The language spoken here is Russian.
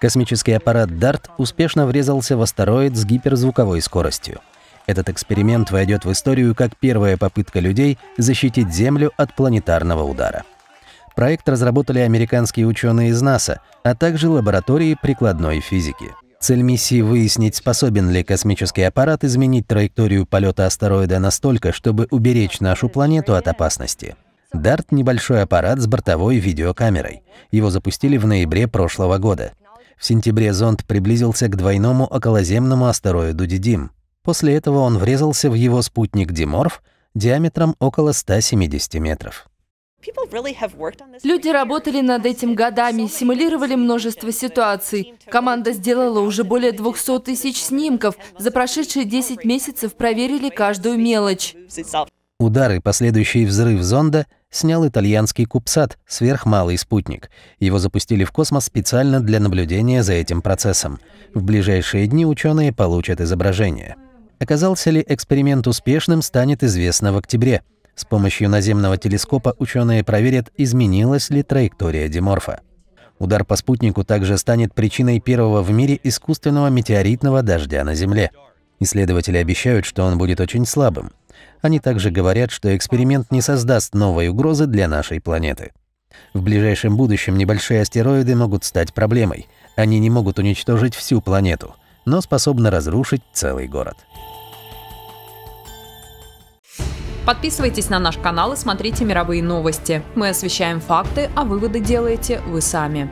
Космический аппарат «Дарт» успешно врезался в астероид с гиперзвуковой скоростью. Этот эксперимент войдет в историю как первая попытка людей защитить Землю от планетарного удара. Проект разработали американские ученые из НАСА, а также лаборатории прикладной физики. Цель миссии — выяснить, способен ли космический аппарат изменить траекторию полета астероида настолько, чтобы уберечь нашу планету от опасности. Дарт — небольшой аппарат с бортовой видеокамерой. Его запустили в ноябре прошлого года. В сентябре зонд приблизился к двойному околоземному астероиду Дидим. После этого он врезался в его спутник Диморф диаметром около 170 метров. Люди работали над этим годами, симулировали множество ситуаций. Команда сделала уже более 200 тысяч снимков. За прошедшие 10 месяцев проверили каждую мелочь. Удары, и последующий взрыв зонда снял итальянский кубсат, сверхмалый спутник. Его запустили в космос специально для наблюдения за этим процессом. В ближайшие дни ученые получат изображение. Оказался ли эксперимент успешным, станет известно в октябре. С помощью наземного телескопа ученые проверят, изменилась ли траектория Диморфа. Удар по спутнику также станет причиной первого в мире искусственного метеоритного дождя на Земле. Исследователи обещают, что он будет очень слабым. Они также говорят, что эксперимент не создаст новой угрозы для нашей планеты. В ближайшем будущем небольшие астероиды могут стать проблемой. Они не могут уничтожить всю планету, но способны разрушить целый город. Подписывайтесь на наш канал и смотрите мировые новости. Мы освещаем факты, а выводы делаете вы сами.